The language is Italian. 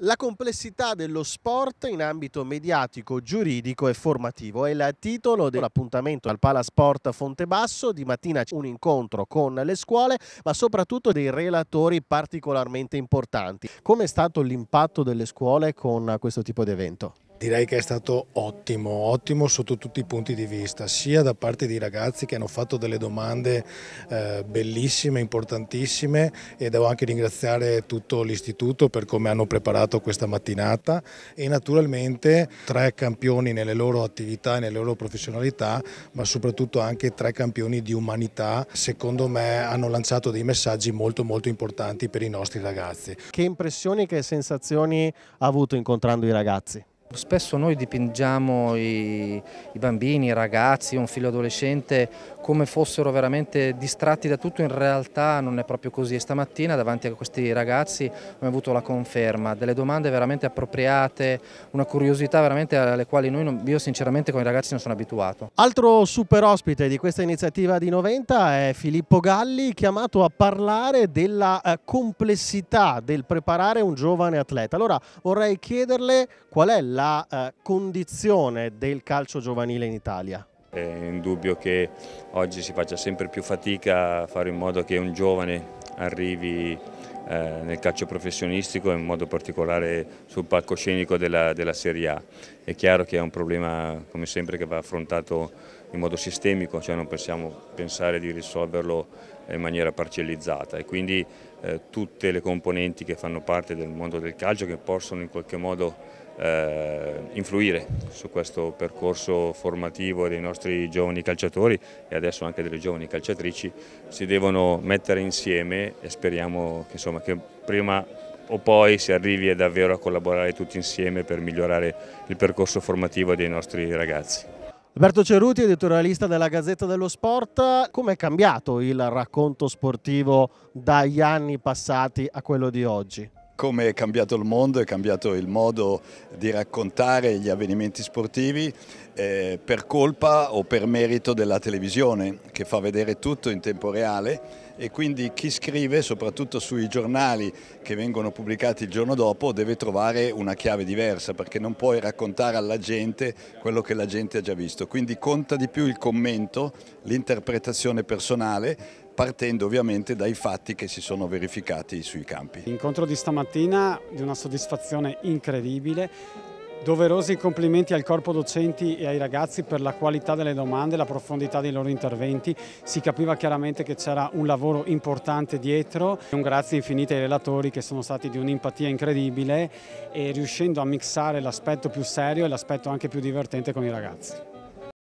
La complessità dello sport in ambito mediatico, giuridico e formativo è il titolo dell'appuntamento al Palasport Fontebasso. Di mattina c'è un incontro con le scuole, ma soprattutto dei relatori particolarmente importanti. Come è stato l'impatto delle scuole con questo tipo di evento? Direi che è stato ottimo, ottimo sotto tutti i punti di vista, sia da parte di ragazzi che hanno fatto delle domande eh, bellissime, importantissime e devo anche ringraziare tutto l'istituto per come hanno preparato questa mattinata e naturalmente tre campioni nelle loro attività e nelle loro professionalità, ma soprattutto anche tre campioni di umanità, secondo me hanno lanciato dei messaggi molto molto importanti per i nostri ragazzi. Che impressioni, che sensazioni ha avuto incontrando i ragazzi? Spesso noi dipingiamo i, i, bambini, i ragazzi, un figlio adolescente come fossero veramente distratti da tutto, in realtà non è proprio così. stamattina davanti a questi ragazzi abbiamo avuto la conferma, delle domande veramente appropriate, una curiosità veramente alle quali non, io sinceramente con i ragazzi non sono abituato. Altro super ospite di questa iniziativa di Noventa è Filippo Galli, chiamato a parlare della eh, complessità del preparare un giovane atleta. Allora vorrei chiederle qual è la la eh, condizione del calcio giovanile in Italia? È indubbio che oggi si faccia sempre più fatica a fare in modo che un giovane arrivi eh, nel calcio professionistico, in modo particolare sul palcoscenico della, della Serie A. È chiaro che è un problema, come sempre, che va affrontato in modo sistemico, cioè non possiamo pensare di risolverlo in maniera parcellizzata e quindi eh, tutte le componenti che fanno parte del mondo del calcio che possono in qualche modo eh, influire su questo percorso formativo dei nostri giovani calciatori e adesso anche delle giovani calciatrici si devono mettere insieme e speriamo che, insomma, che prima o poi si arrivi davvero a collaborare tutti insieme per migliorare il percorso formativo dei nostri ragazzi. Alberto Ceruti, editorialista della Gazzetta dello Sport, come è cambiato il racconto sportivo dagli anni passati a quello di oggi? come è cambiato il mondo, è cambiato il modo di raccontare gli avvenimenti sportivi eh, per colpa o per merito della televisione che fa vedere tutto in tempo reale e quindi chi scrive, soprattutto sui giornali che vengono pubblicati il giorno dopo, deve trovare una chiave diversa perché non puoi raccontare alla gente quello che la gente ha già visto. Quindi conta di più il commento, l'interpretazione personale partendo ovviamente dai fatti che si sono verificati sui campi. L'incontro di stamattina di una soddisfazione incredibile Doverosi complimenti al corpo docenti e ai ragazzi per la qualità delle domande, la profondità dei loro interventi. Si capiva chiaramente che c'era un lavoro importante dietro. Un grazie infinito ai relatori che sono stati di un'empatia incredibile e riuscendo a mixare l'aspetto più serio e l'aspetto anche più divertente con i ragazzi.